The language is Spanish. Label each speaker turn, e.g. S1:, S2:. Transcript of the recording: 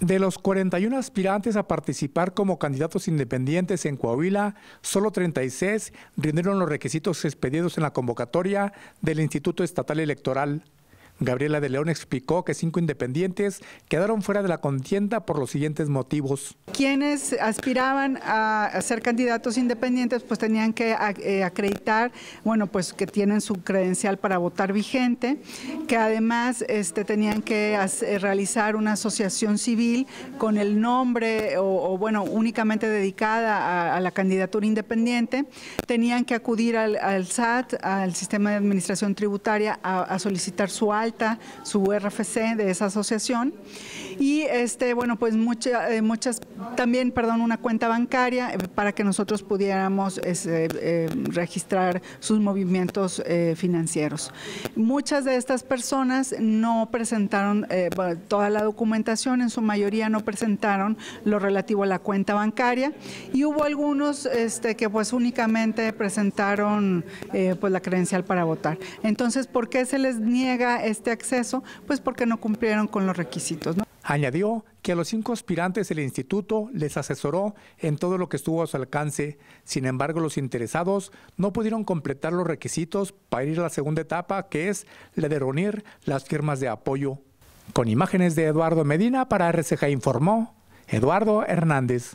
S1: De los 41 aspirantes a participar como candidatos independientes en Coahuila, solo 36 rindieron los requisitos expedidos en la convocatoria del Instituto Estatal Electoral. Gabriela de León explicó que cinco independientes quedaron fuera de la contienda por los siguientes motivos.
S2: Quienes aspiraban a ser candidatos independientes pues tenían que eh, acreditar, bueno, pues que tienen su credencial para votar vigente, que además este, tenían que eh, realizar una asociación civil con el nombre o, bueno, únicamente dedicada a, la candidatura independiente, tenían que acudir al, SAT, al Sistema de Administración Tributaria, a, a solicitar su alta su RFC de esa asociación. Y este, bueno, pues muchas eh, muchas, también, perdón, una cuenta bancaria eh, para que nosotros pudiéramos este, eh, registrar sus movimientos financieros. Muchas de estas personas no presentaron toda la documentación, en su mayoría no presentaron lo relativo a la cuenta bancaria y hubo algunos este, que pues únicamente presentaron pues la credencial para votar. Entonces, ¿por qué se les niega este este acceso, pues porque no cumplieron con los requisitos.
S1: Añadió que a los cinco aspirantes el instituto les asesoró en todo lo que estuvo a su alcance. Sin embargo, los interesados no pudieron completar los requisitos para ir a la segunda etapa, que es la de reunir las firmas de apoyo. Con imágenes de Eduardo Medina para RCJ informó Eduardo Hernández.